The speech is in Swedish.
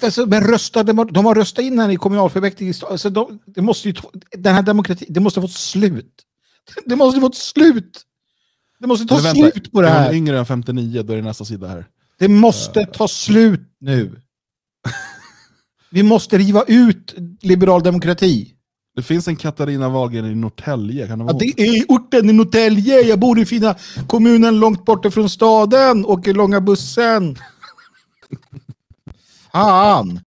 Alltså, men rösta, de har röstat in henne i kommunalfullmäktige. Alltså, de, det måste ju, den här demokratin, det måste ha fått slut. Det måste få ett slut. Det måste ta vänta, slut på det här. Är hon yngre än 59, då är det nästa sida här. Det måste uh, ta slut nu. Vi måste riva ut liberal demokrati. Det finns en Katarina Wahlgren i Norrtälje. Kan det, vara ja, det är orten i Norrtälje. Jag bor i fina kommunen långt borta från staden. Åker långa bussen. Um,